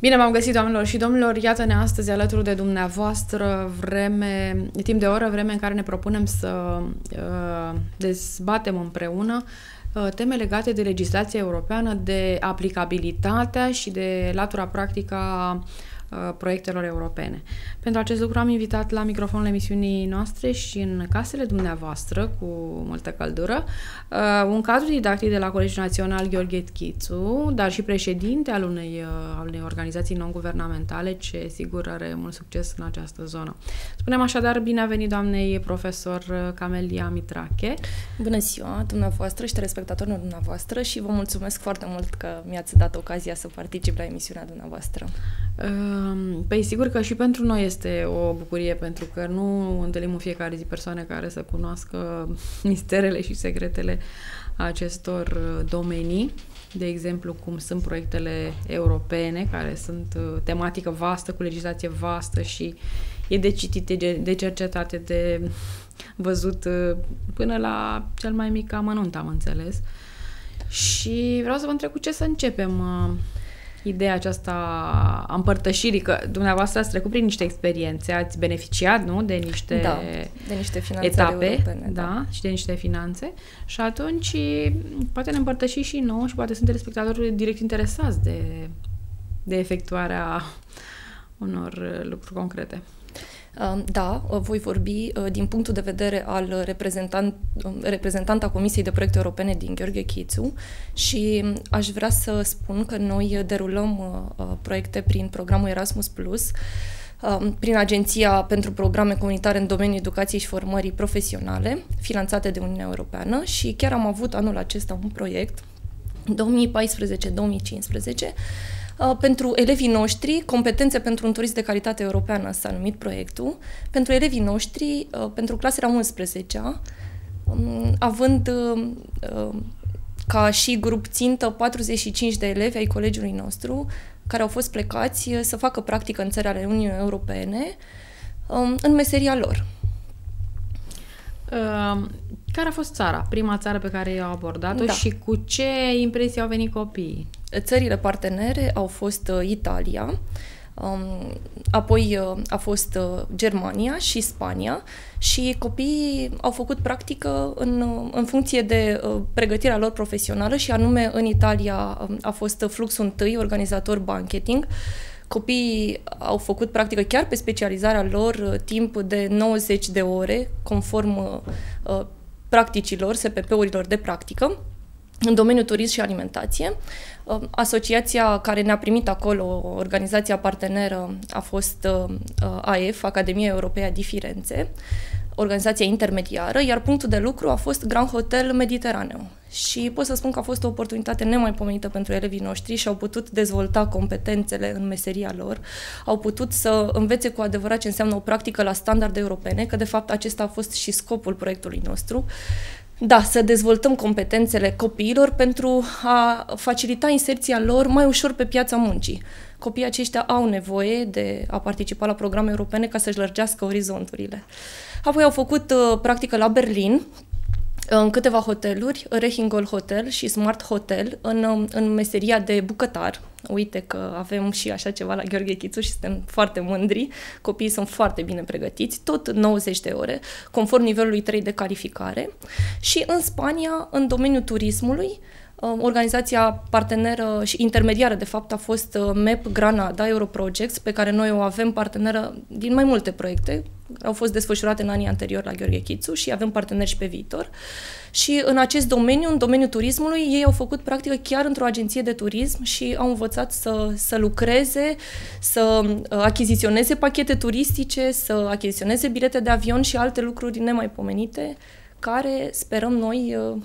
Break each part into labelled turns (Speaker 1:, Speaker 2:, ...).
Speaker 1: Bine m-am găsit, doamnelor și domnilor! Iată-ne astăzi alături de dumneavoastră vreme, timp de oră, vreme în care ne propunem să uh, dezbatem împreună uh, teme legate de legislația europeană, de aplicabilitatea și de latura practică a uh, Uh, proiectelor europene. Pentru acest lucru am invitat la microfonul emisiunii noastre și în casele dumneavoastră, cu multă căldură, uh, un cadru didactic de la Colegiul Național Gheorghe Chițu, dar și președinte al unei, uh, al unei organizații non-guvernamentale, ce sigur are mult succes în această zonă. Spunem așadar, bine a venit doamnei profesor Camelia Mitrache. Bună ziua dumneavoastră și respectatorilor dumneavoastră și vă mulțumesc foarte mult că mi-ați dat ocazia să particip la emisiunea dumneavoastră. Uh, Păi sigur că și pentru noi este o bucurie, pentru că nu întâlnim în fiecare zi persoane care să cunoască misterele și secretele acestor uh, domenii, de exemplu cum sunt proiectele europene, care sunt uh, tematică vastă, cu legislație vastă și e de citit, de, de cercetate, de văzut uh, până la cel mai mic amănunt, am înțeles. Și vreau să vă întreb cu ce să începem ideea aceasta a împărtășirii, că dumneavoastră ați trecut prin niște experiențe, ați beneficiat, nu, de niște, da, de niște etape europene, da, da, și de niște finanțe și atunci poate ne împărtăși și nouă și poate sunt telespectatori direct interesați de, de efectuarea unor lucruri concrete.
Speaker 2: Ehm, da, ă, voi vorbi ă, din punctul de vedere al reprezentant, reprezentanta Comisiei de Proiecte Europene din Gheorghe Chițu și aș vrea să spun că noi derulăm ă, proiecte prin programul Erasmus+, Plus, ehm, prin Agenția pentru Programe Comunitare în domeniul educației și formării profesionale, finanțate de Uniunea Europeană și chiar am avut anul acesta un proiect 2014-2015 Uh, pentru elevii noștri, competențe pentru un turist de calitate europeană s-a numit proiectul. Pentru elevii noștri, uh, pentru clasa 11 um, având uh, ca și grup țintă 45 de elevi ai colegiului nostru care au fost plecați să facă practică în țări ale Uniunii Europene um, în meseria lor.
Speaker 1: Um, care a fost țara, prima țară pe care i-au abordat-o da. și cu ce impresie au venit copiii? Țările partenere
Speaker 2: au fost uh, Italia, um, apoi uh, a fost uh, Germania și Spania și copiii au făcut practică în, în funcție de pregătirea lor profesională și anume în Italia um, a fost Flux întâi, organizator banketing, Copiii au făcut practică chiar pe specializarea lor timp de 90 de ore, conform practicilor, SPP-urilor de practică, în domeniul turism și alimentație. Asociația care ne-a primit acolo, organizația parteneră, a fost uh, AF, Academia Europeană di Firenze, organizația intermediară, iar punctul de lucru a fost Grand Hotel Mediteraneu. Și pot să spun că a fost o oportunitate nemaipomenită pentru elevii noștri și au putut dezvolta competențele în meseria lor, au putut să învețe cu adevărat ce înseamnă o practică la standarde europene, că de fapt acesta a fost și scopul proiectului nostru. Uh, da, să dezvoltăm competențele copiilor pentru a facilita inserția lor mai ușor pe piața muncii. Copiii aceștia au nevoie de a participa la programe europene ca să-și lărgească orizonturile. Apoi au făcut uh, practică la Berlin, în câteva hoteluri, Rehingol Hotel și Smart Hotel, în, în meseria de bucătar. Uite că avem și așa ceva la Gheorghe Chițu și suntem foarte mândri. Copiii sunt foarte bine pregătiți, tot 90 de ore, conform nivelului 3 de calificare. Și în Spania, în domeniul turismului, um, Organizația parteneră și intermediară, de fapt, a fost uh, MEP Granada Europrojects, pe care noi o avem parteneră din mai multe proiecte, au fost desfășurate în anii anteriori la Gheorghe Chițu și avem parteneri și pe viitor. Și în acest domeniu, în domeniul turismului, ei au făcut practică chiar într-o agenție de turism și au învățat să, să lucreze, să uh, achiziționeze pachete turistice, să achiziționeze bilete de avion și alte lucruri nemaipomenite care sperăm noi uh,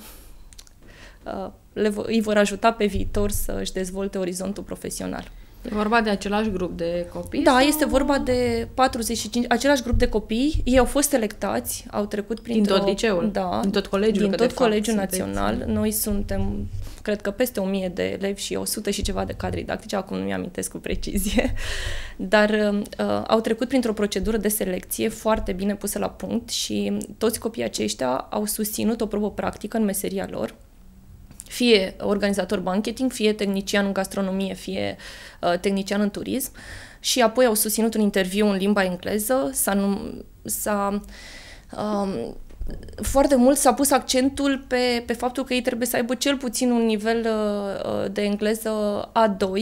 Speaker 2: uh, le, îi vor ajuta pe viitor să își dezvolte orizontul
Speaker 1: profesional. E vorba de același grup de copii? Da, sau? este vorba
Speaker 2: de 45, același grup de copii. Ei au fost selectați, au trecut prin tot liceul, da, din tot colegiul, din tot colegiul fapt, național. Sunteți... Noi suntem cred că peste 1000 de elevi și 100 și ceva de cadre didactice, acum nu mi-amintesc cu precizie, dar uh, au trecut printr-o procedură de selecție foarte bine pusă la punct și toți copiii aceștia au susținut o probă practică în meseria lor, fie organizator banqueting, fie tehnician în gastronomie, fie uh, tehnician în turism. Și apoi au susținut un interviu în limba engleză, s-a, num- s-a um, foarte mult s-a pus accentul pe, pe faptul că ei trebuie să aibă cel puțin un nivel uh, uh, de engleză A2,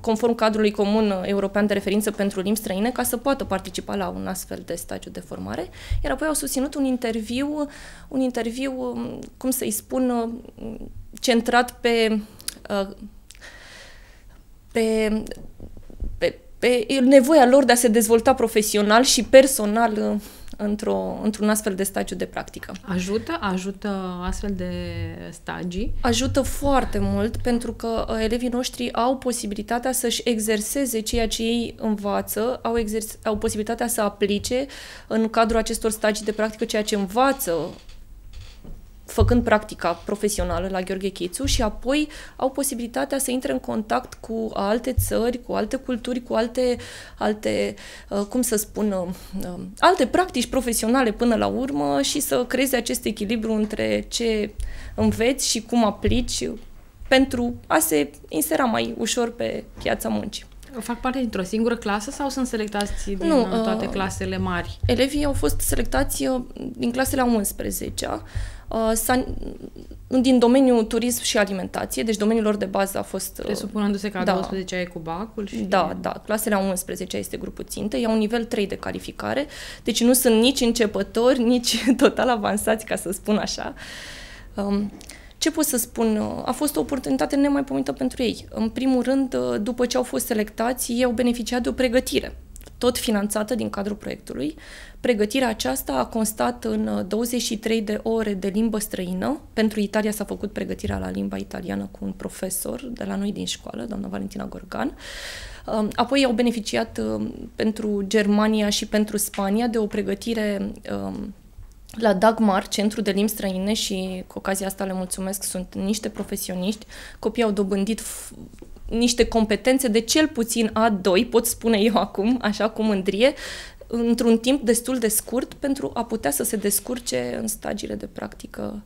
Speaker 2: conform cadrului comun uh, european de referință pentru limbi străine, ca să poată participa la un astfel de stagiu de formare. Iar apoi au susținut un interviu, un interviu, um, cum să-i spun, centrat pe, pe pe nevoia lor de a se dezvolta profesional și personal într-o, într-un astfel de stagiu de practică. Ajută? Ajută astfel de
Speaker 1: stagii?
Speaker 2: Ajută foarte mult pentru că uh, elevii noștri au posibilitatea să-și exerseze ceea ce ei învață, au, exers- au posibilitatea să aplice în cadrul acestor stagii de practică ceea ce învață făcând practica profesională la Gheorghe Chițu și apoi au posibilitatea să intre în contact cu alte țări, cu alte culturi, cu alte, alte uh, cum să spun, um, um, alte practici profesionale până la urmă și să creeze acest echilibru între ce înveți și cum aplici pentru a se insera mai ușor pe piața muncii.
Speaker 1: Fac parte dintr-o singură clasă sau sunt selectați din nu, uh, toate uh, clasele mari?
Speaker 2: Elevii au fost selectați din clasele 11 -a 11 Uh, mm, din domeniul turism și alimentație, deci domeniul lor de bază a fost... Uh, Presupunându-se că a da, 12 e cu bacul și... Da, da, clasele a 11 este grupul țintă, iau nivel 3 de calificare, deci nu sunt nici începători, nici total avansați, ca să spun așa. Um, ce pot să spun? A fost o oportunitate nemaipomenită pentru ei. În primul rând, uh, după ce au fost selectați, ei au beneficiat de o pregătire tot finanțată din cadrul proiectului. Pregătirea aceasta a constat în 23 uh, de ore de limbă străină. Pentru Italia s-a făcut pregătirea la limba italiană cu un profesor de la noi din școală, doamna Valentina Gorgan. Um, apoi au beneficiat um, pentru Germania și pentru Spania de o pregătire um, la Dagmar, Centru de Limbi Străine și cu ocazia asta le mulțumesc, sunt niște profesioniști. Copiii au dobândit niște competențe de cel puțin A2, pot spune eu acum, așa cu mândrie, într-un timp destul de scurt pentru a putea să se descurce în stagiile de practică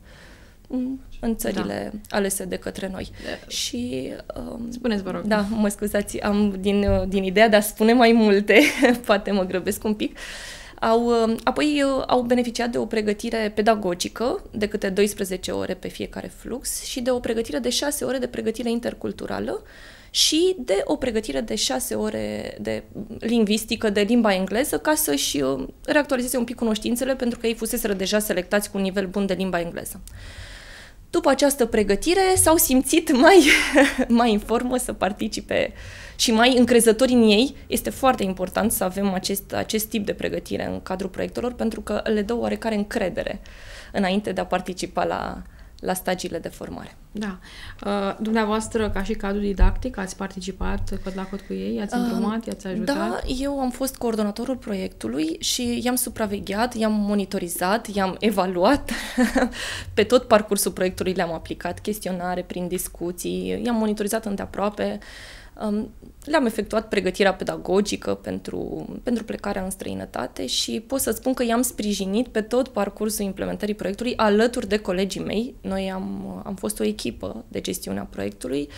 Speaker 2: în țările da. alese de către noi. De... Și um, spuneți, vă rog. Da, mă scuzați, am din, din ideea de a spune mai multe, poate mă grăbesc un pic. Au, um, apoi uh, au beneficiat de o pregătire pedagogică de câte 12 ore pe fiecare flux și de o pregătire de 6 ore de pregătire interculturală uh, și de o pregătire de șase ore de lingvistică, de limba engleză, ca să-și uh, reactualizeze un pic cunoștințele, pentru că ei fuseseră deja selectați cu un nivel bun de limba engleză. După această pregătire s-au simțit mai, mai în formă să participe și mai încrezători în ei. Este foarte important să avem acest, acest tip de pregătire în cadrul proiectelor pentru că le dă oarecare încredere înainte de a participa la, la
Speaker 1: stagiile de formare. Da. Uh, dumneavoastră, ca și cadru didactic, ați participat cot la cot cu ei? Ați uh, îndrumat? i-ați ajutat? Da,
Speaker 2: eu am fost coordonatorul proiectului și i-am supravegheat, i-am monitorizat, i-am evaluat. Pe tot parcursul proiectului le-am aplicat chestionare prin discuții, i-am monitorizat îndeaproape. aproape. Le-am efectuat pregătirea pedagogică pentru, pentru plecarea în străinătate și pot să spun că i-am sprijinit pe tot parcursul implementării proiectului alături de colegii mei. Noi am, am fost o echipă de gestiunea proiectului.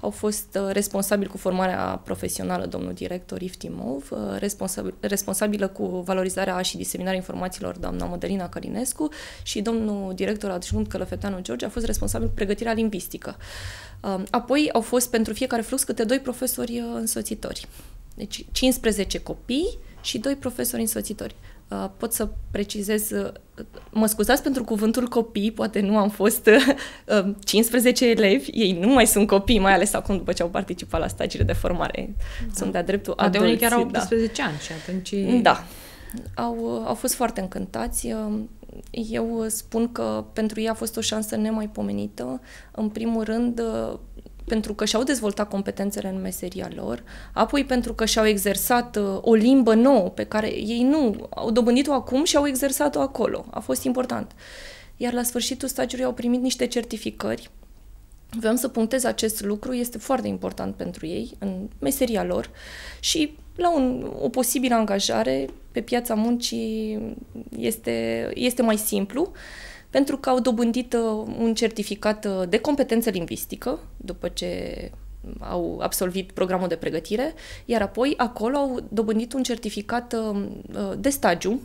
Speaker 2: Au fost uh, responsabili cu formarea profesională domnul director Iftimov, uh, responsabil, responsabilă cu valorizarea și diseminarea informațiilor doamna Modelina Călinescu și domnul director adjunct Călăfetanu George a fost responsabil cu pregătirea Uh, Um, apoi au fost pentru fiecare flux câte doi profesori uh, însoțitori. Deci 15 copii și doi profesori însoțitori. Uh, pot să precizez, uh, mă scuzați pentru cuvântul copii, poate nu am fost 15 elevi, ei nu mai sunt copii, mai ales acum după ce au participat la stagiile de formare. Da. Sunt de-a dreptul adulți. Poate unii chiar au 18
Speaker 1: da. ani și atunci... Da, au,
Speaker 2: au fost foarte încântați. Um, eu spun că pentru ei a fost o șansă nemaipomenită. În primul rând, uh, pentru că și-au dezvoltat competențele în meseria lor, apoi pentru că și-au exersat uh, o limbă nouă pe care ei nu au dobândit-o acum și au exersat-o acolo. A fost important. Iar la sfârșitul stagiului au primit niște certificări Vreau să punctez acest lucru, este foarte important pentru ei în meseria lor și la un, o posibilă angajare pe piața muncii este, este mai simplu pentru că au dobândit uh, un certificat uh, de competență lingvistică după ce au absolvit programul de pregătire, iar apoi acolo au dobândit un certificat uh, de stagiu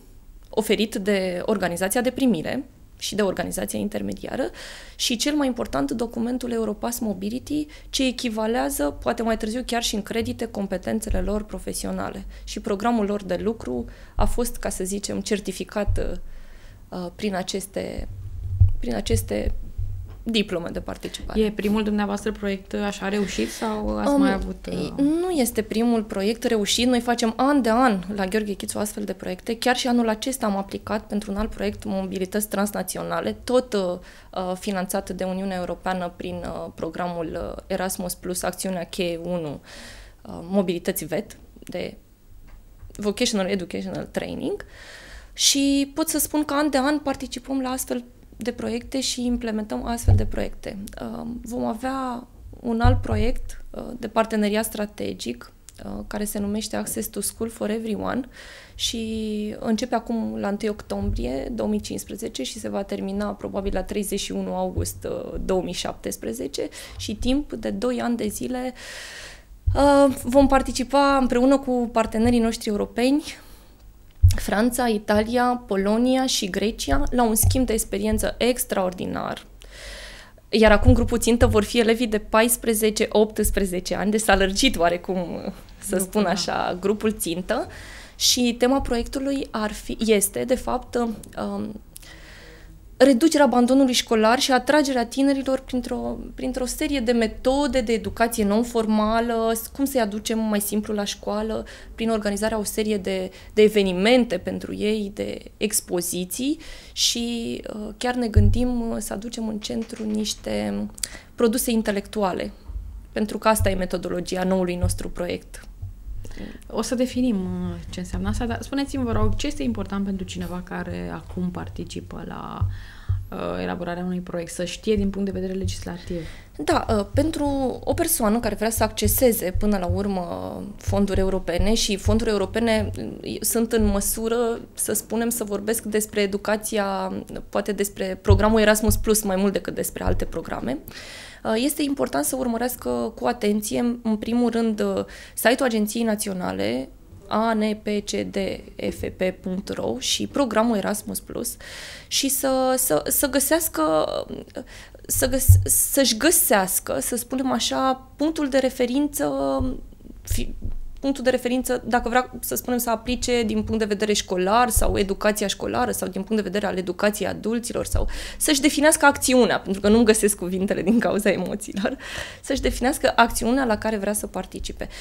Speaker 2: oferit de organizația de primire, și de organizația intermediară și, cel mai important, documentul Europass Mobility, ce echivalează, poate mai târziu chiar și în credite, competențele lor profesionale. Și programul lor de lucru a fost, ca să zicem, certificat uh, prin aceste, prin aceste
Speaker 1: diplomă de participare. E primul dumneavoastră proiect uh, așa reușit sau ați um, mai avut? Uh...
Speaker 2: Nu este primul proiect reușit. Noi facem an de an la Gheorghe Chițu astfel de proiecte. Chiar și anul acesta am aplicat pentru un alt proiect mobilități transnaționale, tot uh, uh finanțat de Uniunea Europeană prin uh, programul uh, Erasmus Plus, acțiunea k 1 uh, mobilități VET de Vocational Educational Training. Și pot să spun că an de an participăm la astfel de proiecte și implementăm astfel de proiecte. Uh, vom avea un alt proiect uh, de parteneriat strategic uh, care se numește Access to School for Everyone și începe acum la 1 octombrie 2015 și se va termina probabil la 31 august 2017 și timp de 2 ani de zile vom participa împreună cu partenerii noștri europeni Franța, Italia, Polonia și Grecia la un schimb de experiență extraordinar. Iar acum grupul țintă vor fi elevii de 14-18 ani, de deci s-a lărgit oarecum, să Grupul, spun da. așa, grupul țintă. Și tema proiectului ar fi, este, de fapt, um, reducerea abandonului școlar și atragerea tinerilor printr-o, printr-o serie de metode de educație non-formală, cum să-i aducem mai simplu la școală, prin organizarea o serie de, de evenimente pentru ei, de expoziții și uh, chiar ne gândim uh, să aducem în centru niște produse intelectuale, pentru că asta e metodologia noului nostru
Speaker 1: proiect. O să definim uh, ce înseamnă asta, dar spuneți-mi, vă rog, ce este important pentru cineva care acum participă la uh, Uh, elaborarea unui proiect, să știe din punct de vedere legislativ. Da, uh, pentru o persoană care vrea să acceseze până la
Speaker 2: urmă fonduri europene și fonduri europene uh, sunt în măsură, să spunem, să vorbesc despre educația, poate despre programul Erasmus Plus mai mult decât despre alte programe, este important să urmărească cu atenție, în primul rând, site-ul Agenției Naționale anpcdfp.ro și programul Erasmus Plus și să, să, să găsească să găs, să-și găsească, să spunem așa, punctul de referință fi, punctul de referință, dacă vrea să spunem să aplice din punct de vedere școlar sau educația școlară sau din punct de vedere al educației adulților sau să-și definească acțiunea, pentru că nu-mi găsesc cuvintele din cauza emoțiilor, să-și definească acțiunea la care vrea să participe. Uh,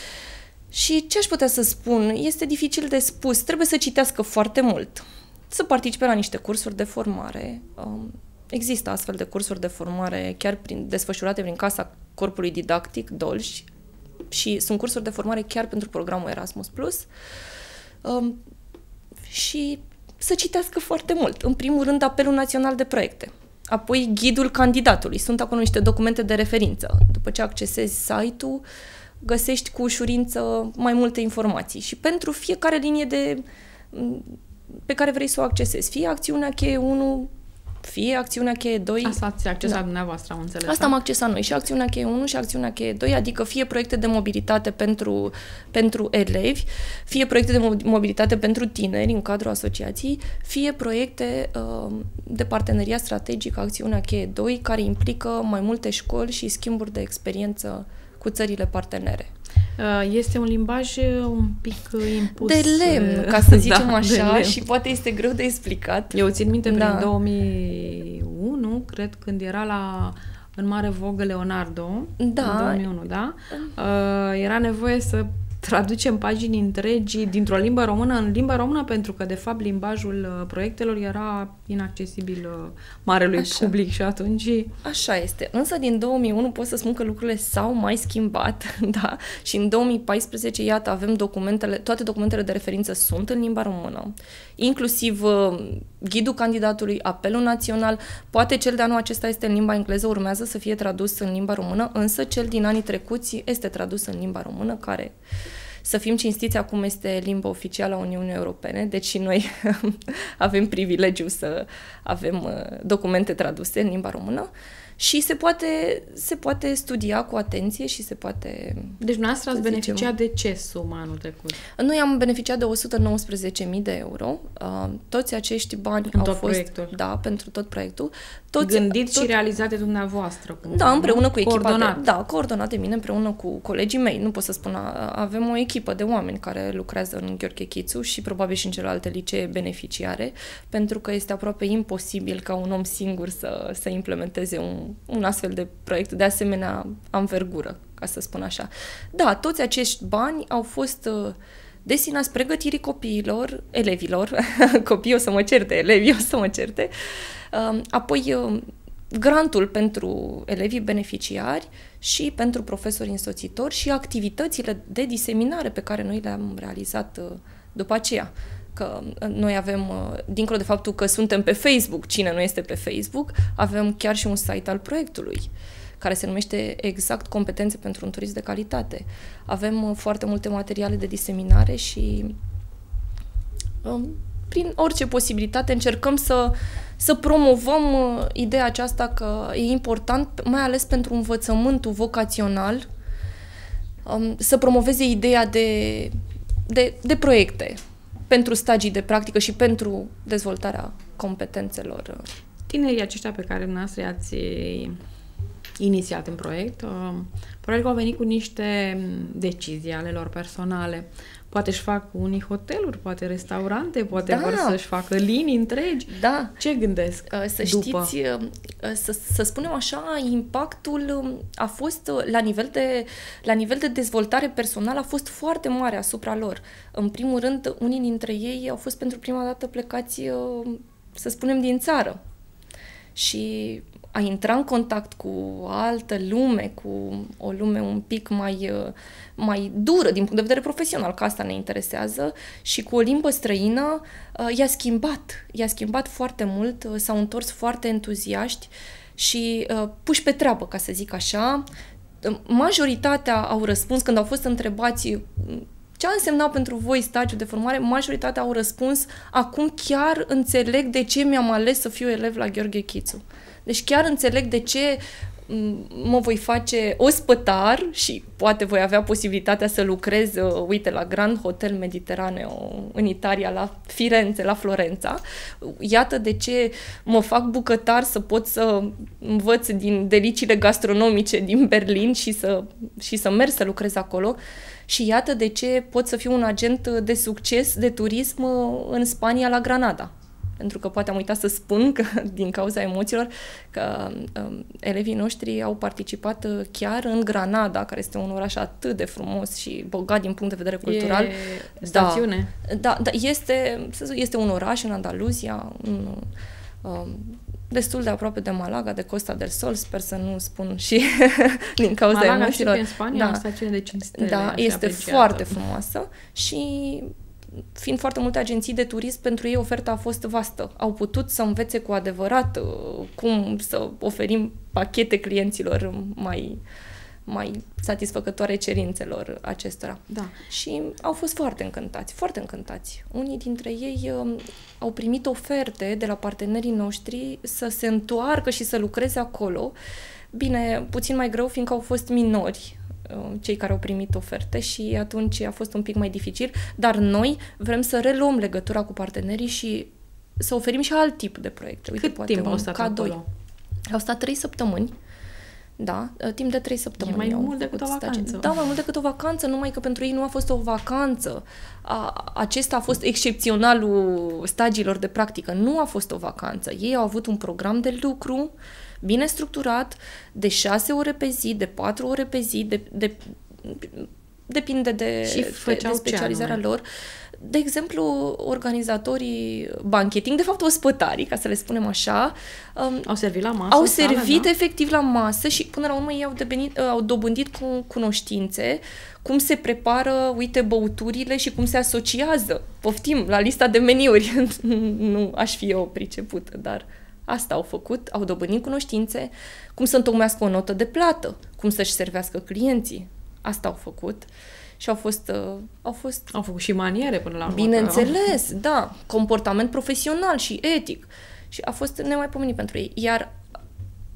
Speaker 2: și ce aș putea să spun? Este dificil de spus. Trebuie să citească foarte mult, să participe la niște cursuri de formare. Um, există astfel de cursuri de formare chiar prin, desfășurate prin Casa Corpului Didactic, Dolj, și sunt cursuri de formare chiar pentru programul Erasmus+. Plus. Um, și să citească foarte mult. În primul rând, apelul național de proiecte. Apoi, ghidul candidatului. Sunt acolo niște documente de referință. După ce accesezi site-ul, uh, găsești cu ușurință mai multe informații și pentru fiecare linie de pe care vrei să o accesezi. Fie acțiunea cheie 1, fie acțiunea cheie 2. Asta ați accesat da.
Speaker 1: dumneavoastră, am înțeles. Asta da? am
Speaker 2: accesat noi, și acțiunea cheie 1 și acțiunea cheie 2, adică fie proiecte de mobilitate pentru, pentru elevi, fie proiecte de mobilitate pentru tineri în cadrul asociației, fie proiecte uh, de parteneriat strategic, acțiunea cheie 2, care implică mai multe școli și schimburi de experiență cu țările partenere. Uh,
Speaker 1: este un limbaj uh, un pic uh, impus. De lemn, ca să da, zicem da, așa, și poate este greu de explicat. Eu țin minte da. prin 2001, cred, când era la în mare vogă Leonardo, da. în 2001, da? da. era nevoie să traducem pagini întregi dintr-o limbă română în limba română, pentru că, de fapt, limbajul uh, proiectelor era inaccesibil uh, marelui Așa. public și atunci...
Speaker 2: Așa este. Însă, din 2001 pot să spun că lucrurile s-au mai schimbat, da? Și în 2014, iată, avem documentele, toate documentele de referință sunt în limba română, inclusiv uh, ghidul candidatului, apelul național, poate cel de anul acesta este în limba engleză, urmează să fie tradus în limba română, însă cel din anii trecuți este tradus în limba română, care să fim cinstiți, acum este limba oficială a Uniunii Europene, deci și noi avem privilegiu să avem uh, documente traduse în limba română și se poate, se poate studia cu atenție și se poate... Deci noastră ați beneficiat de ce sumă anul trecut? Noi am beneficiat de 119.000 de euro. Uh, toți acești bani în au tot fost... Proiectul. Da, pentru tot proiectul toți, gândit tot... și
Speaker 1: realizate dumneavoastră. Cumva, da, împreună cu echipa. Coordonat. De, da,
Speaker 2: coordonate mine împreună cu colegii mei. Nu pot să spun, avem o echipă de oameni care lucrează în Gheorghe Chițu și probabil și în celelalte licee beneficiare, pentru că este aproape imposibil ca un om singur să, să implementeze un, un astfel de proiect de asemenea anvergură, ca să spun așa. Da, toți acești bani au fost uh, destinați pregătirii copiilor, elevilor, copiii o să mă certe, elevii o să mă certe, um, apoi um, grantul pentru elevii beneficiari și pentru profesori însoțitori și activitățile de diseminare pe care noi le-am realizat uh, după aceea că uh, noi avem, uh, dincolo de faptul că suntem pe Facebook, cine nu este pe Facebook, avem chiar și un site al proiectului care se numește exact Competențe pentru un turist de calitate. Avem uh, foarte multe materiale de diseminare și um, prin orice posibilitate încercăm să, să promovăm uh, ideea aceasta că e important, mai ales pentru învățământul vocațional, um, să promoveze ideea de, de, de proiecte pentru stagii de practică și pentru dezvoltarea competențelor.
Speaker 1: Tinerii aceștia pe care noastră i-ați inițiat în proiect. Uh, Proiectul au venit cu niște decizii ale lor personale. Poate își fac unii hoteluri, poate restaurante, poate da. vor să-și facă linii întregi. Da. Ce gândesc uh, Să după? știți, uh, să, să spunem așa,
Speaker 2: impactul um, a fost, la nivel, de, la nivel de dezvoltare personală, a fost foarte mare asupra lor. În primul rând, unii dintre ei au fost pentru prima dată plecați, să spunem, din țară. Și a intra în contact cu altă lume, cu o lume un pic mai, uh, mai dură din punct de vedere profesional, că asta ne interesează, și cu o limbă străină, uh, i-a schimbat, i-a schimbat foarte mult, uh, s-au întors foarte entuziaști și puși pe treabă, ca să zic așa. Majoritatea au răspuns când au fost întrebați ce a însemnat pentru voi stagiul de formare, majoritatea au răspuns acum chiar înțeleg de ce mi-am ales să fiu elev la Gheorghe Chițu. Deci chiar înțeleg de ce mă voi face ospătar și poate voi avea posibilitatea să lucrez, uh, uite, la Grand Hotel Mediteraneo în Italia, la Firenze, la Florența. Iată de ce mă fac bucătar să pot să învăț din deliciile gastronomice din Berlin și să, și să merg să lucrez acolo. Și iată de ce pot să fiu un agent de succes de turism uh, în Spania, la Granada pentru că poate am uitat să spun că din cauza emoțiilor că um, elevii noștri au participat uh, chiar în Granada, care este un oraș atât de frumos și bogat din punct de vedere cultural. E da. stațiune. Da, da, să este, este un oraș în Andaluzia, un, um, destul de aproape de Malaga, de Costa del Sol, sper să nu spun și din cauza Malaga emoțiilor. Malaga în Spania, da, o stațiune de cinci stele, Da, este apreciată. foarte frumoasă și fiind foarte multe agenții de turism, pentru ei oferta a fost vastă. Au putut să învețe cu adevărat uh, cum să oferim pachete clienților mai mai satisfăcătoare cerințelor acestora. Da. Și au fost foarte încântați, foarte încântați. Unii dintre ei uh, au primit oferte de la partenerii noștri să se întoarcă și să lucreze acolo. Bine, puțin mai greu, fiindcă au fost minori Uh, cei care au primit oferte și atunci a fost un pic mai dificil, dar noi vrem să reluăm legătura cu partenerii și să oferim și alt tip de proiecte. Uite, Cât poate timp un au stat cadou. acolo? Au stat trei săptămâni. Da, uh, timp de trei săptămâni. E mai mult decât o vacanță. Stage. Da, mai mult decât o vacanță, numai că pentru ei nu a fost o vacanță. A, acesta a fost excepționalul stagiilor de practică. Nu a fost o vacanță. Ei au avut un program de lucru uh, bine structurat, de 6 ore pe zi, de 4 ore pe zi, de, de, depinde de, și de, de specializarea lor. De exemplu, organizatorii bancheting, de fapt ospătarii, ca să le spunem așa, um, au servit la masă. Au servit da? efectiv la masă și până la urmă ei au, devenit, uh, au dobândit cu cunoștințe cum se prepară, uite, băuturile și cum se asociază. Poftim, la lista de meniuri. nu aș fi eu pricepută, dar Asta au făcut, au dobândit cunoștințe, cum să întocmească o notă de plată, cum să-și servească clienții. Asta au făcut și au fost... Uh, au, fost au făcut și maniere până la urmă. Bineînțeles, da. da comportament profesional și etic. Și a fost nemaipomenit pentru ei. Iar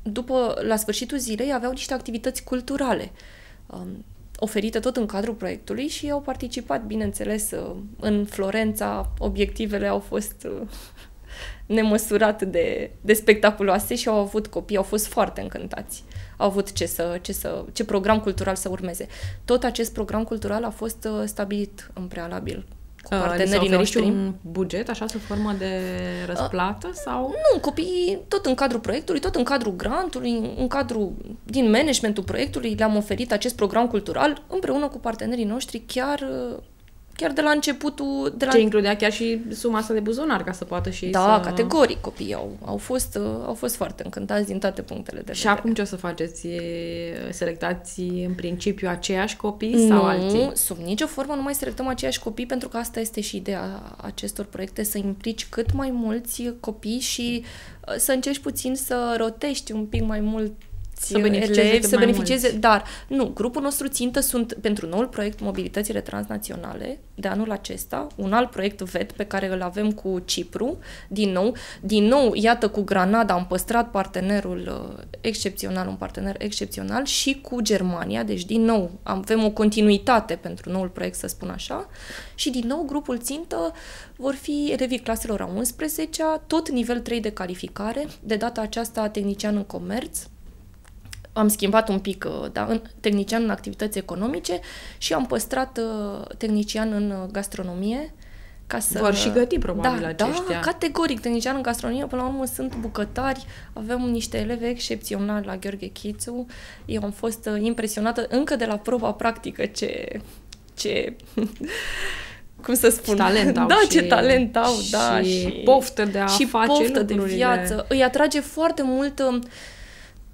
Speaker 2: după, la sfârșitul zilei, aveau niște activități culturale um, oferite tot în cadrul proiectului și au participat, bineînțeles, uh, în Florența. Obiectivele au fost uh, nemăsurat de, de spectaculoase și au avut copii, au fost foarte încântați. Au avut ce, să, ce, să, ce program cultural să urmeze. Tot acest program cultural a fost uh, stabilit în prealabil cu uh, partenerii uh, noștri. un buget, așa, sub formă de uh, răsplată? A, sau? Nu, copiii, tot în cadrul proiectului, tot în cadrul grantului, în cadrul din managementul proiectului, le-am oferit acest program cultural împreună cu partenerii noștri, chiar chiar de la începutul...
Speaker 1: De la... Ce includea chiar și suma asta de buzunar, ca să poată și Da, să... categoric copiii au, au, fost, uh, au fost foarte încântați din toate punctele de vedere. Și acum ce o să faceți? Selectați în principiu aceiași copii nu, sau alții? sub
Speaker 2: nicio formă nu mai selectăm aceiași copii, pentru că asta este și ideea acestor proiecte, să implici cât mai mulți copii și uh, să încerci puțin să rotești un pic mai mult
Speaker 1: să beneficieze, elevi, să beneficieze mulți.
Speaker 2: dar nu, grupul nostru țintă sunt pentru noul proiect Mobilitățile Transnaționale de anul acesta, un alt proiect VET pe care îl avem cu Cipru, din nou, din nou, iată, cu Granada am păstrat partenerul uh, excepțional, un partener excepțional și cu Germania, deci din nou avem o continuitate pentru noul proiect, să spun așa, și din nou grupul țintă vor fi elevii claselor a 11-a, tot nivel 3 de calificare, de data aceasta tehnician în comerț, am schimbat un pic uh, da, în tehnician în activități economice și am păstrat uh, tehnician în uh, gastronomie. Ca să... Vor și găti, probabil, da, aceștia. Da, categoric. Tehnician în gastronomie, până la urmă, sunt bucătari. Avem niște elevi excepționali la Gheorghe Chițu. Eu am fost impresionată încă de la proba practică ce... ce... cum să spun, talent au da, și, ce talent au, da, și da, și poftă de a și face poftă lucrurile. de viață. Îi atrage foarte mult um,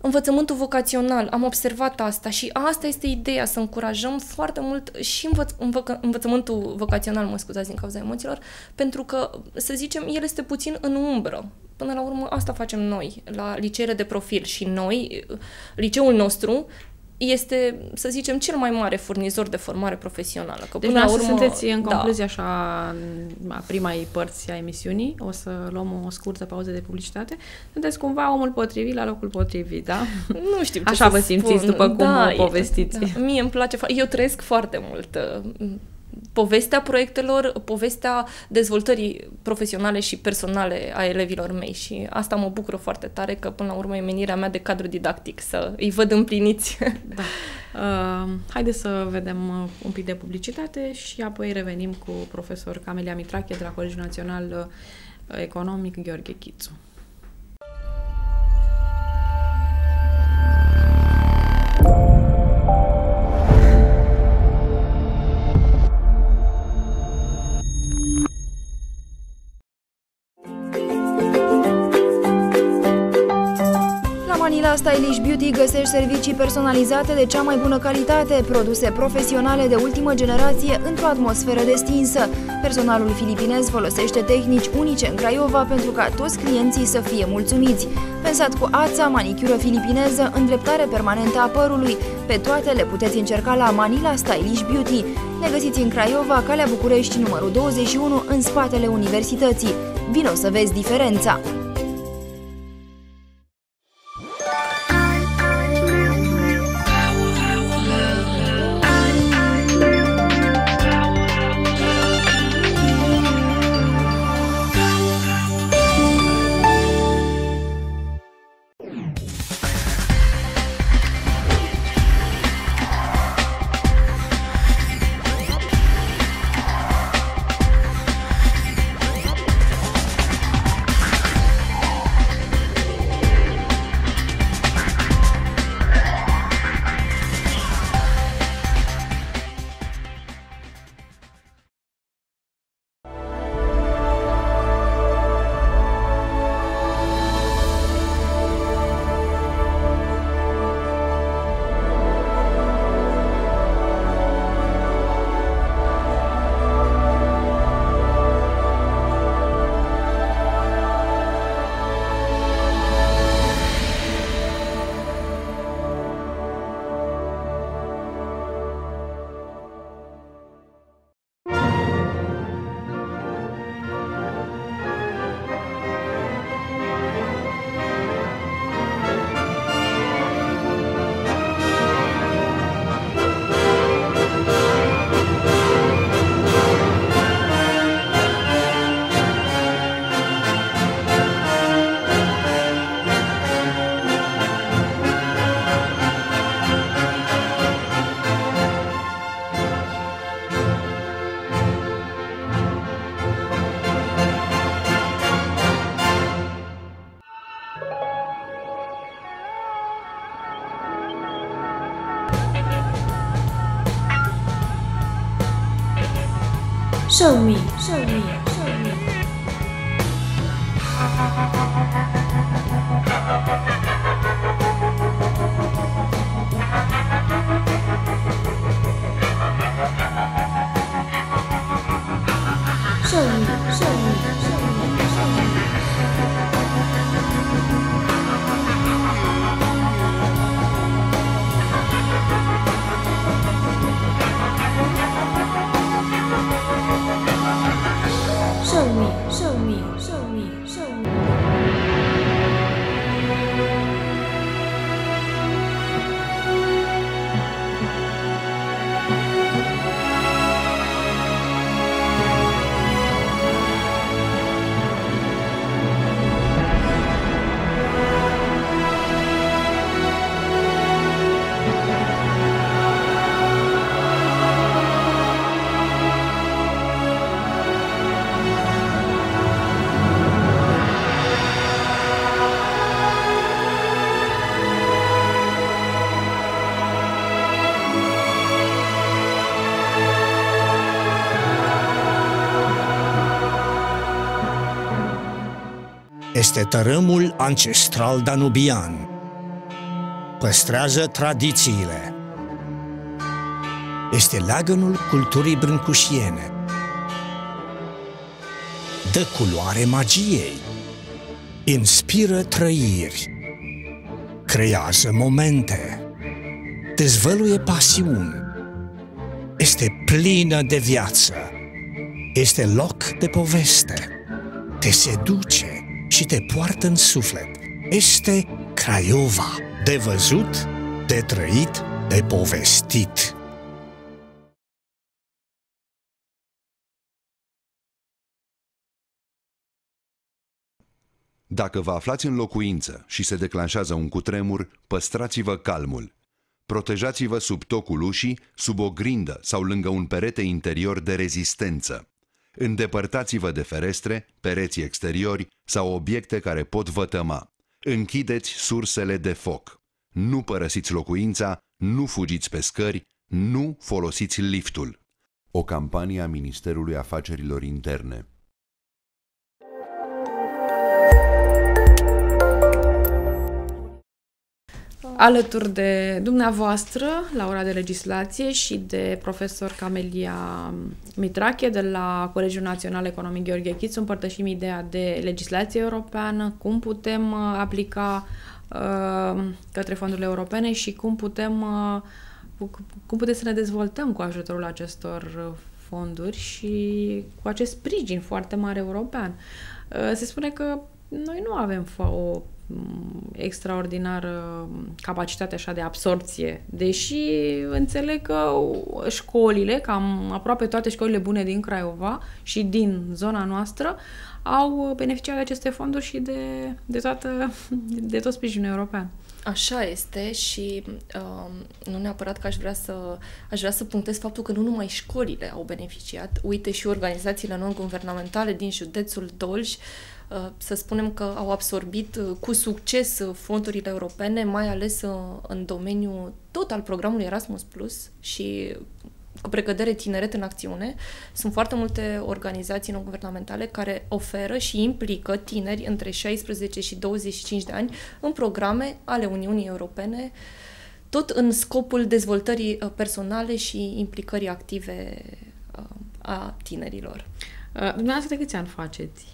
Speaker 2: învățământul vocațional. Am observat asta și asta este ideea, să încurajăm foarte mult și învăț- învă- învățământul vocațional, mă scuzați din cauza emoțiilor, pentru că, să zicem, el este puțin în umbră. Până la urmă, asta facem noi la liceele de profil și noi, liceul nostru este, să zicem, cel mai mare furnizor de formare profesională. Că deci, până la urmă, sunteți în da. concluzie
Speaker 1: da. așa a primai părți a emisiunii, o să luăm o scurtă pauză de publicitate, sunteți cumva omul potrivit la locul potrivit, da? Nu știu ce Așa vă simțiți după cum da, povestiți. E, da.
Speaker 2: Mie îmi place, eu trăiesc foarte mult uh, povestea proiectelor, povestea dezvoltării profesionale și personale a elevilor mei și asta mă bucură foarte tare că până la urmă e menirea mea de cadru didactic,
Speaker 1: să îi văd împliniți. Da. Uh, haideți să vedem uh, un pic de publicitate și apoi revenim cu profesor Camelia Mitrache de la Colegiul Național uh, Economic Gheorghe Chițu. Stylish Beauty
Speaker 2: găsești servicii personalizate de cea mai bună calitate, produse profesionale de ultimă generație într-o atmosferă destinsă. Personalul filipinez folosește tehnici unice în Craiova pentru ca toți clienții să fie mulțumiți. Pensat cu ața, manicură filipineză, îndreptare permanentă a părului, pe toate le puteți încerca la Manila Stylish Beauty. Ne găsiți în Craiova, Calea București, numărul 21, în spatele Universității. Vino să vezi diferența! este tărâmul ancestral danubian. Păstrează tradițiile. Este lagănul culturii brâncușiene. Dă culoare magiei. Inspiră trăiri. Creează momente. Dezvăluie pasiuni. Este plină de viață. Este loc de poveste. Te seduce și te poartă în suflet.
Speaker 1: Este Craiova, de văzut, de trăit, de povestit. Dacă vă aflați în locuință și se declanșează un cutremur, păstrați-vă calmul. Protejați-vă sub tocul ușii, sub o grindă sau lângă un perete interior de rezistență. Îndepărtați-vă de ferestre, pereții exteriori sau obiecte care pot vătăma. Închideți sursele de foc. Nu părăsiți locuința, nu fugiți pe scări, nu folosiți liftul. O campanie a Ministerului Afacerilor Interne. alături de dumneavoastră, la ora de legislație și de profesor Camelia Mitrache de la Colegiul Național Economic Gheorghe Chiț, împărtășim ideea de legislație europeană, cum putem uh, aplica uh, către fondurile europene și cum putem, uh, cum putem să ne dezvoltăm cu ajutorul acestor uh, fonduri și cu acest sprijin foarte mare european. Uh, se spune că noi nu avem o mm, extraordinară capacitate așa de absorpție, deși înțeleg că școlile, cam aproape toate școlile bune din Craiova și din zona noastră, au beneficiat de aceste fonduri și de, de, toată, de tot sprijinul european. Așa este
Speaker 2: și uh, nu neapărat că aș vrea, să, aș vrea să punctez faptul că nu numai școlile au beneficiat, uite și organizațiile non-guvernamentale din județul Dolj Uh, să spunem că au absorbit uh, cu succes uh, fondurile europene, mai ales în domeniul tot al programului Erasmus Plus și cu precădere tineret în acțiune, sunt foarte multe organizații non-guvernamentale care oferă și implică tineri între 16 și 25 de ani în programe ale Uniunii Europene, tot în scopul dezvoltării personale și implicării active
Speaker 1: a tinerilor. Dumneavoastră, de câți ani faceți?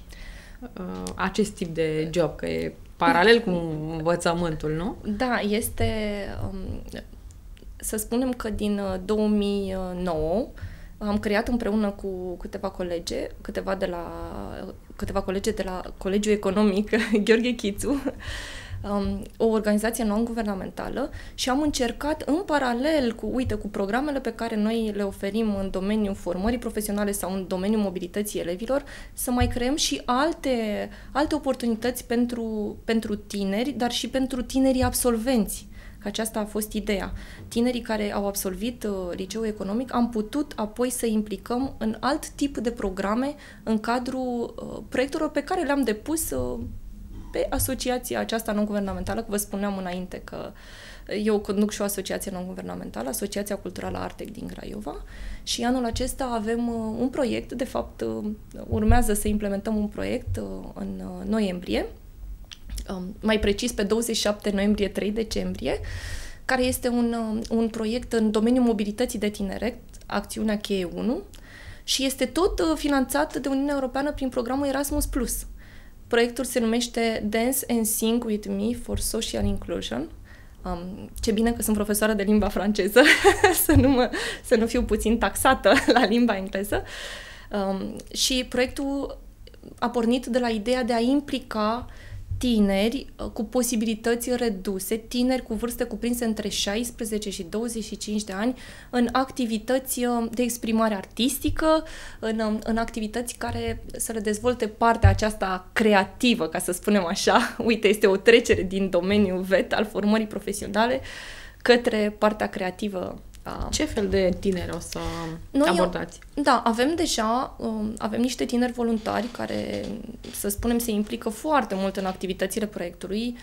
Speaker 1: Uh, acest tip de job, că e paralel cu învățământul, nu?
Speaker 2: Da, este, um, să spunem că din 2009 uh, am creat împreună cu câteva colege, câteva de la câteva colege de la Colegiul Economic Gheorghe Chițu, um, o organizație non-guvernamentală și am încercat în paralel cu, uite, cu programele pe care noi le oferim în domeniul formării profesionale sau în domeniul mobilității elevilor, să mai creăm și alte, alte oportunități pentru, pentru tineri, dar și pentru tinerii absolvenți că aceasta a fost ideea. Tinerii care au absolvit uh, liceul economic am putut apoi să implicăm în alt tip de programe în cadrul uh, proiectelor pe care le-am depus uh, pe asociația aceasta non-guvernamentală, că vă spuneam înainte că eu conduc și o asociație non-guvernamentală, Asociația Culturală Artec din Graiova, și anul acesta avem uh, un proiect, de fapt uh, urmează să implementăm un proiect uh, în noiembrie, um, mai precis pe 27 noiembrie 3 decembrie, care este un, un proiect în domeniul mobilității de tineret, acțiunea Cheie 1, și este tot finanțat de Uniunea Europeană prin programul Erasmus+. Proiectul se numește Dance and Sing with Me for Social Inclusion. Um, ce bine că sunt profesoară de limba franceză, să, nu mă, să nu fiu puțin taxată la limba engleză. Um, și proiectul a pornit de la ideea de a implica uh, tineri uh, cu posibilități reduse, tineri cu vârste cuprinse între 16 și 25 de ani, în activități uh, de exprimare artistică, în, um, în activități care să le dezvolte partea aceasta creativă, ca să spunem așa. Uite, este o trecere din domeniul VET al formării profesionale către partea creativă da. Ce fel de tineri o să Noi, abordați? Da, avem deja, um, avem niște tineri voluntari care, să spunem, se implică foarte mult în activitățile proiectului,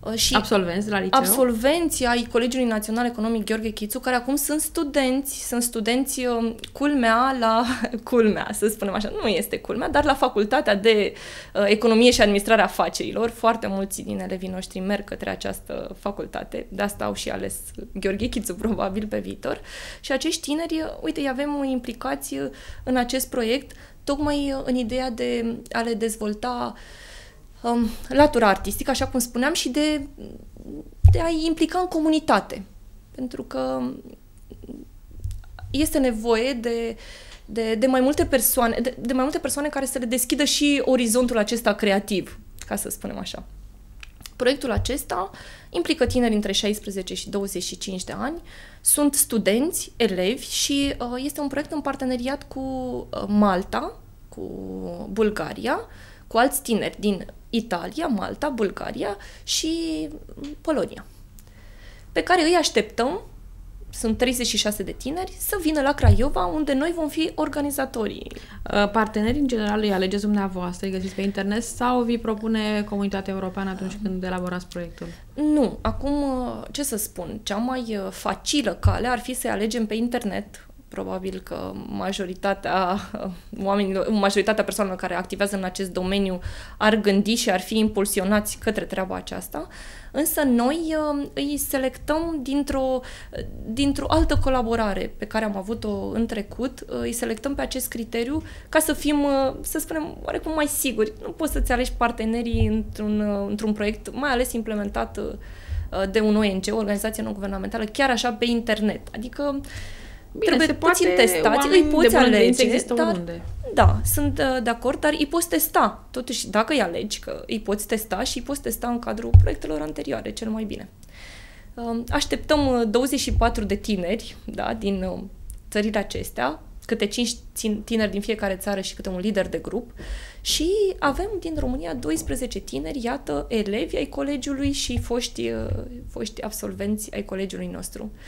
Speaker 2: Uh, și absolvenți la liceu. Absolvenții ai Colegiului Național Economic Gheorghe Chițu, care acum sunt studenți, sunt studenți um, culmea la culmea, să spunem așa, nu este culmea, dar la Facultatea de uh, Economie și Administrare Afacerilor. Foarte mulți din elevii noștri merg către această facultate, de asta au și ales Gheorghe Chițu probabil pe viitor. Și acești tineri, uite, îi avem implicați în acest proiect, tocmai uh, în ideea de a le dezvolta uh, um, latura artistică, așa cum spuneam, și de, de a-i implica în comunitate. Pentru că um, este nevoie de, de, de mai multe persoane, de, de mai multe persoane care să le deschidă și orizontul acesta creativ, ca să spunem așa. Proiectul acesta implică tineri între 16 și 25 de ani, sunt studenți, elevi și uh, este un proiect în parteneriat cu uh, Malta, cu Bulgaria, cu alți tineri din Italia, Malta, Bulgaria și Polonia, pe care îi așteptăm, sunt 36 de tineri, să vină la Craiova, unde noi vom fi
Speaker 1: organizatorii. Uh, partenerii, în general, îi alegeți dumneavoastră, îi găsiți pe internet sau vi propune Comunitatea Europeană atunci uh. când elaborați proiectul?
Speaker 2: Nu. Acum, uh, ce să spun, cea mai facilă cale ar fi să alegem pe internet probabil că majoritatea oamenilor, majoritatea persoanelor care activează în acest domeniu ar gândi și ar fi impulsionați către treaba aceasta, însă noi um, îi selectăm dintr-o, dintr-o altă colaborare pe care am avut-o în trecut, uh, îi selectăm pe acest criteriu ca să fim, uh, să spunem, oarecum mai siguri. Nu poți să-ți alegi partenerii într-un, uh, într-un proiect, mai ales implementat de un ONG, o organizație non-guvernamentală, chiar așa pe internet. Adică Bine, trebuie se puțin poate testat, îi poți alege. Dar, unde, da, sunt uh, de acord, dar îi poți testa. Totuși, dacă îi alegi, că îi poți testa și îi poți testa în cadrul proiectelor anterioare, cel mai bine. Um, așteptăm 24 uh, de tineri da, din uh, țările acestea, câte 5 tineri din fiecare țară și câte un lider de grup și avem din România 12 tineri, iată, elevi ai colegiului și foști, foști absolvenți ai
Speaker 1: colegiului nostru. Uh,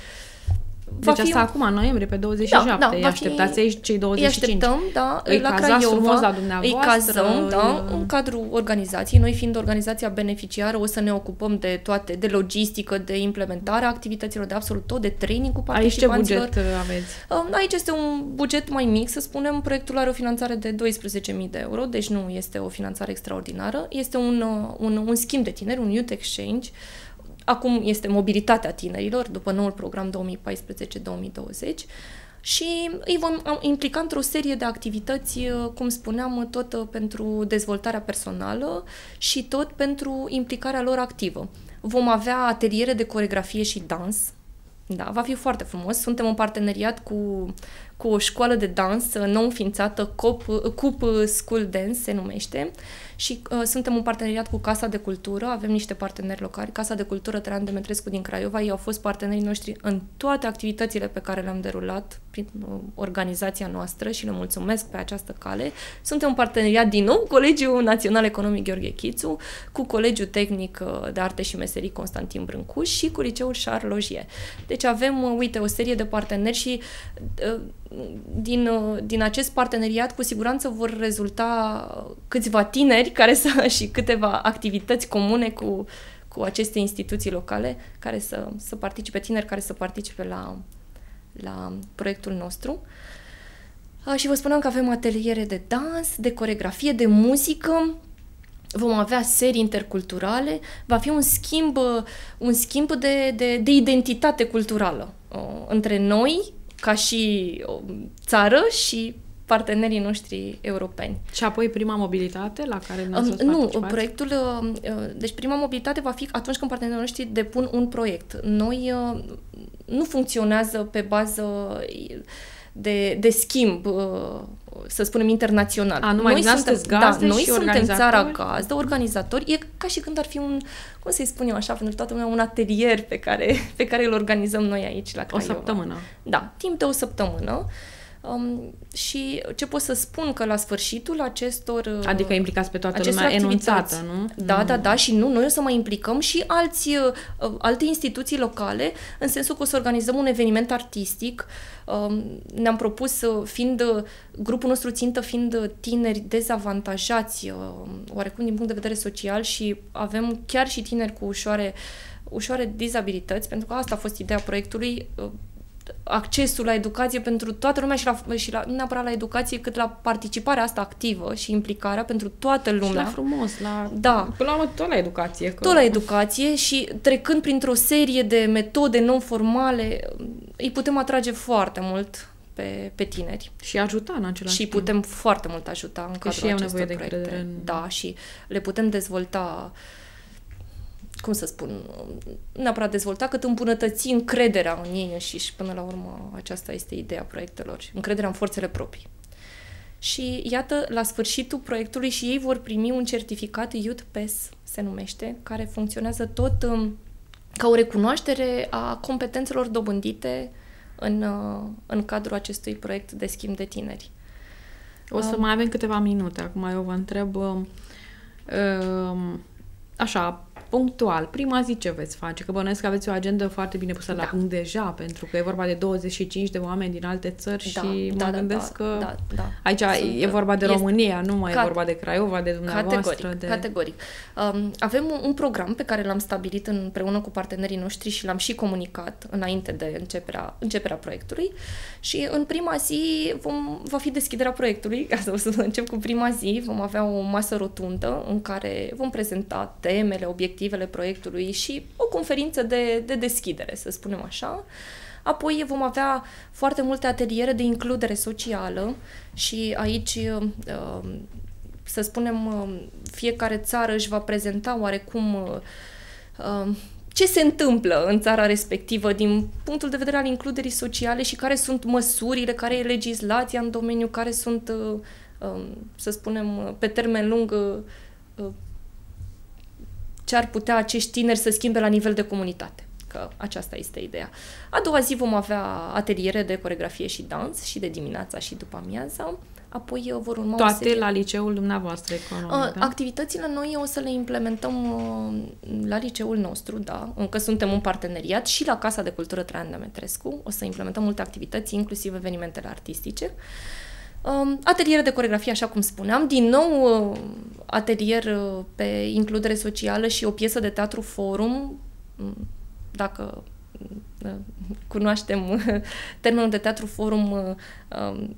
Speaker 1: va deci fi asta un... acum, în noiembrie, pe 27. Da, da, îi așteptați aici cei 25. Îi așteptăm, da, îi la Craiova, la îi cazăm, da,
Speaker 2: în cadrul organizației. Noi fiind organizația beneficiară, o să ne ocupăm de toate, de logistică, de implementarea activităților, de absolut tot, de training cu participanților. Aici ce buget uh, aveți? Um, aici este un buget mai mic, să spunem. Proiectul are o finanțare de 12.000 de euro, deci nu este o finanțare extraordinară. Este un, uh, un, un schimb de tineri, un youth exchange, Acum este mobilitatea tinerilor după noul program 2014-2020 și îi vom implica într-o serie de activități, uh, cum spuneam, uh, tot uh, pentru dezvoltarea personală și tot pentru implicarea lor activă. Vom avea ateliere de coregrafie și dans, da, va fi foarte frumos. Suntem în parteneriat cu, cu o școală de dans nou înființată, Cup School Dance se numește, și uh, suntem un parteneriat cu Casa de Cultură, avem niște parteneri locali, Casa de Cultură Traian Demetrescu din Craiova, ei au fost partenerii noștri în toate activitățile pe care le-am derulat prin uh, organizația noastră și le mulțumesc pe această cale. Suntem un parteneriat din nou, Colegiul Național Economic Gheorghe Chițu, cu Colegiul Tehnic uh, de Arte și Meserii Constantin Brâncuș și cu Liceul Charles Logie. Deci avem, uh, uite, o serie de parteneri și uh, din, uh, din acest parteneriat cu siguranță vor rezulta uh, câțiva tineri care să, și câteva activități comune cu, cu aceste instituții locale care să, să participe, tineri care să participe la, la proiectul nostru. și vă spuneam că avem ateliere de dans, de coregrafie, de muzică, vom avea serii interculturale, va fi un schimb, un schimb de, de, de identitate culturală uh, între noi, ca și uh, țară și partenerii noștri europeni. Și apoi prima mobilitate la care ne um, uh, Nu, proiectul, deci prima mobilitate va fi atunci când partenerii noștri depun un proiect. Noi uh, nu funcționează pe bază de, de schimb, uh, să spunem, internațional. A, numai noi suntem, da, noi suntem țara gazdă, organizatori, e ca și când ar fi un, cum să-i spun eu așa, pentru toată lumea, un atelier pe care, pe care îl organizăm noi aici la Craiova. O săptămână. Da, timp de o săptămână. Uh, Um, și ce pot să spun că la sfârșitul acestor... Uh, adică implicați pe toată lumea enunțată, nu? Da, da, mm. da și nu, noi o să mai implicăm și alți, uh, uh, alte instituții locale, în sensul că o să organizăm un eveniment artistic. Um, ne-am propus, fiind grupul nostru țintă fiind tineri dezavantajați, oarecum din punct de vedere social și avem chiar și tineri cu ușoare ușoare dizabilități, pentru că asta a fost ideea proiectului, accesul la educație pentru toată lumea și, la, și la, nu neapărat la educație, cât la participarea asta activă și implicarea pentru toată lumea. Și la
Speaker 1: frumos, la...
Speaker 2: Da. Până la urmă, tot la educație. Că... Tot la educație și trecând printr-o serie de metode non-formale, îi putem atrage foarte mult pe, pe tineri. Și ajuta în același Și timp. putem foarte mult ajuta în că cadrul și acestor nevoie proiecte. De în... Da, și le putem dezvolta uh, cum să spun, neapărat dezvolta, cât îmbunătăți încrederea în ei și, Până la urmă, aceasta este ideea proiectelor. Încrederea în forțele proprii. Și iată, la sfârșitul proiectului și ei vor primi un certificat Youth PES, se numește, care funcționează tot um, ca o recunoaștere a competențelor dobândite în, uh, în cadrul acestui proiect de schimb de tineri. O să um, mai
Speaker 1: avem câteva minute. Acum eu vă întreb um, așa, punctual, prima zi ce veți face? Că bănuiesc că aveți o agendă foarte bine pusă da. la punct deja, pentru că e vorba de 25 de oameni din alte țări da, și da, mă da, da, gândesc da, că da, da. aici Sunt, e vorba de România, nu mai cat, e vorba de Craiova, de dumneavoastră. Categoric, de... categoric.
Speaker 2: Um, avem un, un program pe care l-am stabilit împreună cu partenerii noștri și l-am și comunicat înainte de începerea, începerea proiectului și în prima zi vom, va fi deschiderea proiectului, ca să încep cu prima zi, vom avea o masă rotundă în care vom prezenta temele, obiectivele obiectivele proiectului și o conferință de, de deschidere, să spunem așa. Apoi vom avea foarte multe ateliere de includere socială și aici um, um, să spunem, um, fiecare țară își va prezenta oarecum uh, ce se întâmplă în țara respectivă din punctul de vedere al includerii sociale și care sunt măsurile, care e legislația în domeniu, care sunt, uh, să spunem, uh, pe termen lung ce ar putea acești tineri să schimbe la nivel de comunitate. Că aceasta este ideea. A doua zi vom avea ateliere de coregrafie și dans și de dimineața și după amiaza. Apoi uh, vor urma Toate la liceul dumneavoastră economic, uh, da? Activitățile noi o să le implementăm uh, la liceul nostru, da, încă suntem un parteneriat și la Casa de Cultură Traian Demetrescu. O să implementăm multe activități, inclusiv evenimentele artistice. Um, ateliere de coregrafie, așa cum spuneam, din nou atelier uh, pe includere socială și o piesă de teatru forum, mm, dacă mm, uh, cunoaștem uh, termenul de teatru forum, um,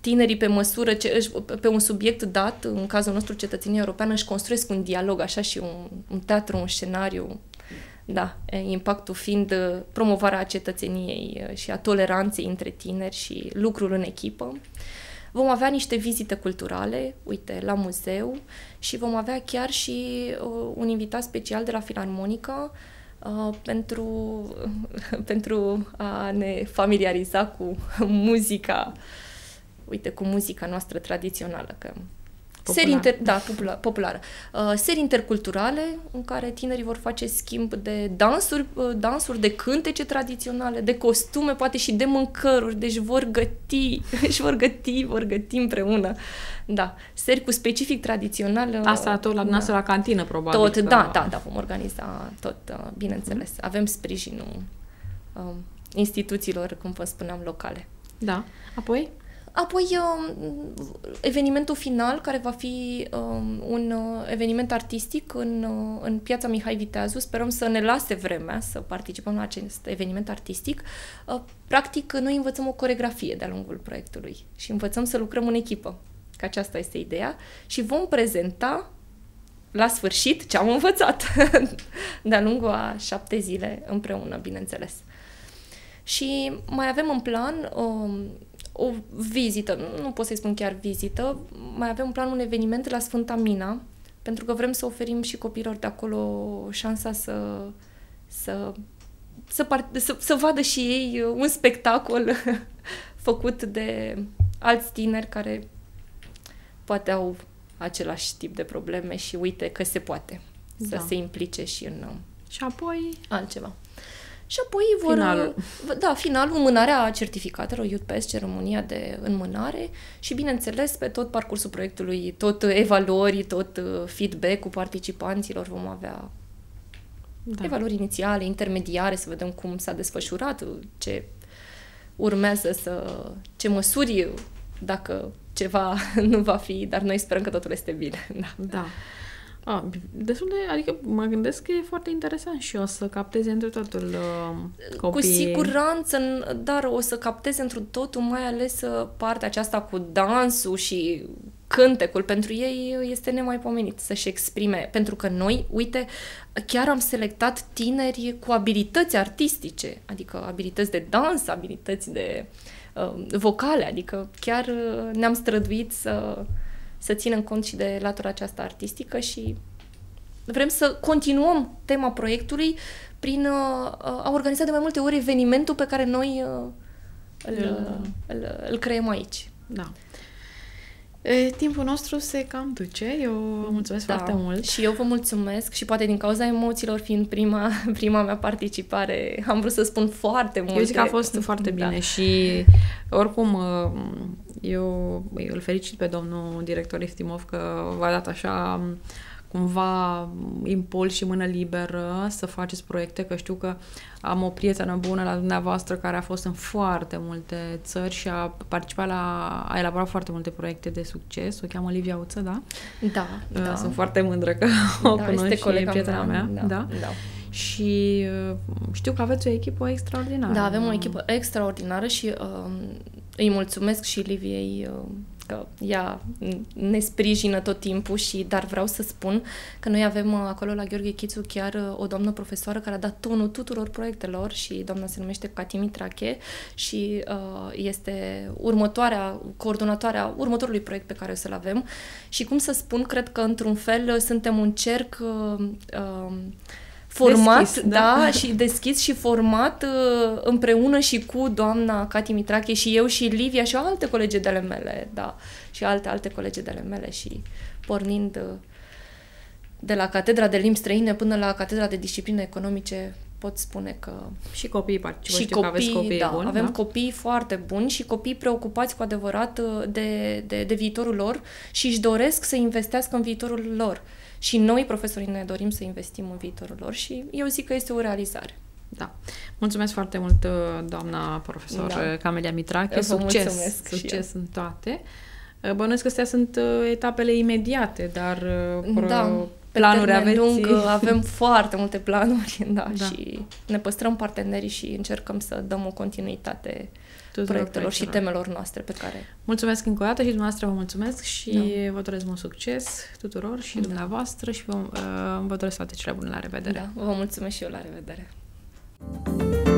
Speaker 2: tinerii pe măsură, ce, pe un subiect dat, în cazul nostru cetățenia europeană, își construiesc un dialog, așa și un, un teatru, un scenariu, da, impactul fiind promovarea cetățeniei și a toleranței între tineri și lucrul în echipă. Uh, Vom avea niște vizite culturale, uite, la muzeu și vom avea chiar și uh, un invitat special de la Filarmonica uh, pentru, uh, pentru a ne familiariza cu muzica, uite, cu muzica noastră tradițională, că Popular. Seri inter- da, popular, populară. Uh, seri interculturale în care tinerii vor face schimb de dansuri, uh, dansuri, de cântece tradiționale, de costume, poate și de mâncăruri, deci vor găti, și vor găti, vor găti împreună. Da, seri cu specific tradițional. Uh, Asta tot la da. la cantină, probabil. Tot, da, da, da, vom organiza tot, uh, bineînțeles. Mm-hmm. Avem sprijinul uh, instituțiilor, cum vă spuneam, locale. Da. Apoi? Apoi, um, evenimentul final, care va fi um, un uh, eveniment artistic în, uh, în piața Mihai Viteazu, sperăm să ne lase vremea să participăm la acest eveniment artistic. Uh, practic, noi învățăm o coregrafie de-a lungul proiectului și învățăm să lucrăm în echipă, că aceasta este ideea, și vom prezenta la sfârșit ce am învățat de-a lungul a șapte zile împreună, bineînțeles. Și mai avem în plan um, o vizită, nu pot să-i spun chiar vizită, mai avem un plan un eveniment la Sfânta Mina, pentru că vrem să oferim și copiilor de acolo șansa să, să, să, part- să, să vadă și ei uh, un spectacol făcut de alți tineri care poate au același tip de probleme și uite că se poate da. să se implice și în uh, și apoi altceva
Speaker 1: și apoi vor... Finalul.
Speaker 2: Da, finalul, mânarea certificatelor UPS, România de înmânare și, bineînțeles, pe tot parcursul proiectului, tot evaluării, tot uh, feedback-ul participanților vom avea da. evaluări inițiale, intermediare, să vedem cum s-a desfășurat, ce urmează să... ce măsuri, dacă
Speaker 1: ceva nu va fi, dar noi sperăm că totul este bine. Da. da. A, destul de, adică mă gândesc că e foarte interesant și o să capteze într totul uh, copiii. Cu siguranță, dar o să capteze într totul, mai ales uh, partea aceasta cu
Speaker 2: dansul și cântecul. Pentru ei uh, este nemaipomenit să-și exprime. Pentru că noi, uite, chiar am selectat tineri cu abilități artistice, adică abilități de dans, abilități de uh, vocale, adică chiar uh, ne-am străduit să să ținem cont și de latura aceasta artistică și vrem să continuăm tema proiectului prin uh, uh, a organiza de mai multe ori
Speaker 1: evenimentul pe care noi uh, îl, îl, îl creăm aici. Da timpul nostru se cam duce. Eu vă mulțumesc da. foarte mult. Și eu vă
Speaker 2: mulțumesc și poate din cauza emoțiilor fiind prima, prima mea participare, am vrut să spun foarte mult. Eu zic că a fost foarte da. bine
Speaker 1: da. și oricum eu îl felicit pe domnul director Iftimov că v-a dat așa cumva impuls și mână liberă să faceți proiecte, că știu că am o prietenă bună la dumneavoastră care a fost în foarte multe țări și a participat la, a elaborat foarte multe proiecte de succes, o cheamă Livia Uță, da? Da, uh, da. Sunt foarte mândră că da, o cunosc este și e prietena mea. mea. Da, da. da și uh, știu că aveți o echipă
Speaker 2: extraordinară. Da, avem o echipă extraordinară și uh, îi mulțumesc și Liviei uh, că ea ne sprijină tot timpul și dar vreau să spun că noi avem uh, acolo la Gheorghe Chițu chiar uh, o doamnă profesoară care a dat tonul tuturor proiectelor și doamna se numește Catimi Trache și uh, este următoarea, coordonatoarea următorului proiect pe care o să-l avem și cum să spun, cred că într-un fel suntem un cerc uh, uh, format, deschis, da? da, și deschis și format uh, împreună și cu doamna Cati Mitrache și eu și Livia și alte colege de ale mele, da, și alte, alte colege de ale mele și pornind uh, de la Catedra de Limbi Străine până la Catedra de Discipline Economice pot spune că... Și copiii
Speaker 1: participă, și copii, aveți copii da, buni, avem da?
Speaker 2: copii foarte buni și copii preocupați cu adevărat uh, de, de, de viitorul lor și își doresc să investească în viitorul lor. Uh, și noi, profesorii, ne dorim să investim în viitorul lor și eu zic că este o realizare.
Speaker 1: Da. Mulțumesc foarte mult, uh, doamna profesor da. Uh, Camelia Mitrache. Succes! Succes în toate! Uh, bănuiesc că astea sunt etapele imediate, dar da, planuri aveți. lung avem
Speaker 2: foarte multe planuri da, da. și ne păstrăm
Speaker 1: partenerii și
Speaker 2: încercăm să
Speaker 1: dăm o continuitate uh, proiectelor și temelor noastre pe care... Mulțumesc încă o dată și dumneavoastră vă mulțumesc și da. vă doresc mult succes tuturor și da. dumneavoastră și vă, uh, vă doresc toate cele bune. La revedere! Da, vă mulțumesc și eu. La revedere! thank you